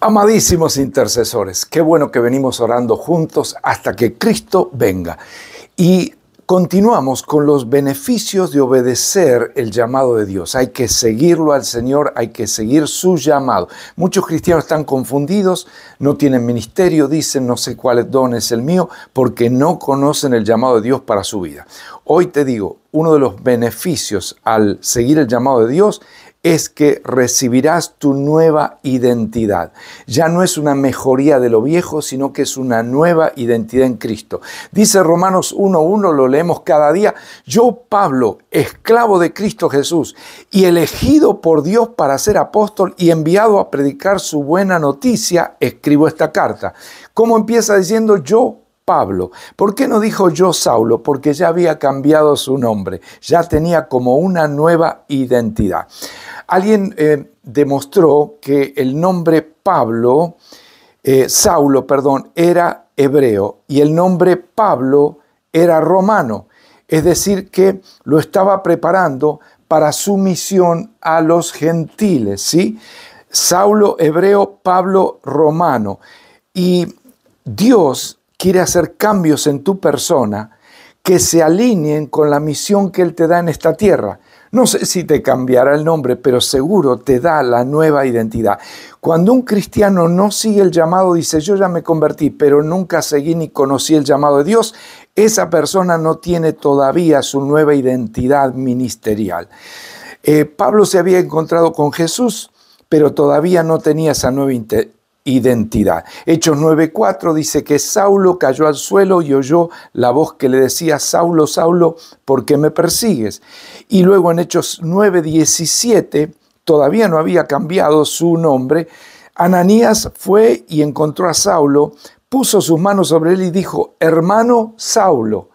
Amadísimos intercesores, qué bueno que venimos orando juntos hasta que Cristo venga. Y continuamos con los beneficios de obedecer el llamado de Dios. Hay que seguirlo al Señor, hay que seguir su llamado. Muchos cristianos están confundidos, no tienen ministerio, dicen no sé cuál don es el mío, porque no conocen el llamado de Dios para su vida. Hoy te digo, uno de los beneficios al seguir el llamado de Dios es que recibirás tu nueva identidad. Ya no es una mejoría de lo viejo, sino que es una nueva identidad en Cristo. Dice Romanos 1.1, lo leemos cada día, yo Pablo, esclavo de Cristo Jesús y elegido por Dios para ser apóstol y enviado a predicar su buena noticia, escribo esta carta. ¿Cómo empieza diciendo yo Pablo. ¿Por qué no dijo yo Saulo? Porque ya había cambiado su nombre, ya tenía como una nueva identidad. Alguien eh, demostró que el nombre Pablo, eh, Saulo, perdón, era hebreo y el nombre Pablo era romano. Es decir, que lo estaba preparando para su misión a los gentiles, ¿sí? Saulo hebreo, Pablo romano. Y Dios quiere hacer cambios en tu persona que se alineen con la misión que Él te da en esta tierra. No sé si te cambiará el nombre, pero seguro te da la nueva identidad. Cuando un cristiano no sigue el llamado, dice, yo ya me convertí, pero nunca seguí ni conocí el llamado de Dios, esa persona no tiene todavía su nueva identidad ministerial. Eh, Pablo se había encontrado con Jesús, pero todavía no tenía esa nueva identidad. Hechos 9:4 dice que Saulo cayó al suelo y oyó la voz que le decía, Saulo, Saulo, ¿por qué me persigues? Y luego en Hechos 9:17, todavía no había cambiado su nombre, Ananías fue y encontró a Saulo, puso sus manos sobre él y dijo, hermano Saulo.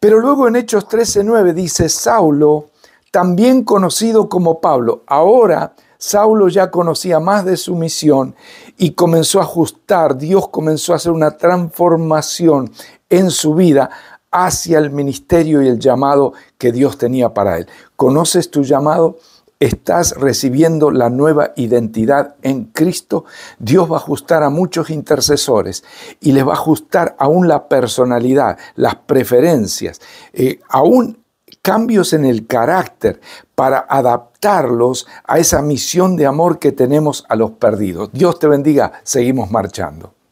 Pero luego en Hechos 13:9 dice, Saulo, también conocido como Pablo, ahora Saulo ya conocía más de su misión y comenzó a ajustar, Dios comenzó a hacer una transformación en su vida hacia el ministerio y el llamado que Dios tenía para él. ¿Conoces tu llamado? estás recibiendo la nueva identidad en Cristo, Dios va a ajustar a muchos intercesores y les va a ajustar aún la personalidad, las preferencias, eh, aún cambios en el carácter para adaptarlos a esa misión de amor que tenemos a los perdidos. Dios te bendiga, seguimos marchando.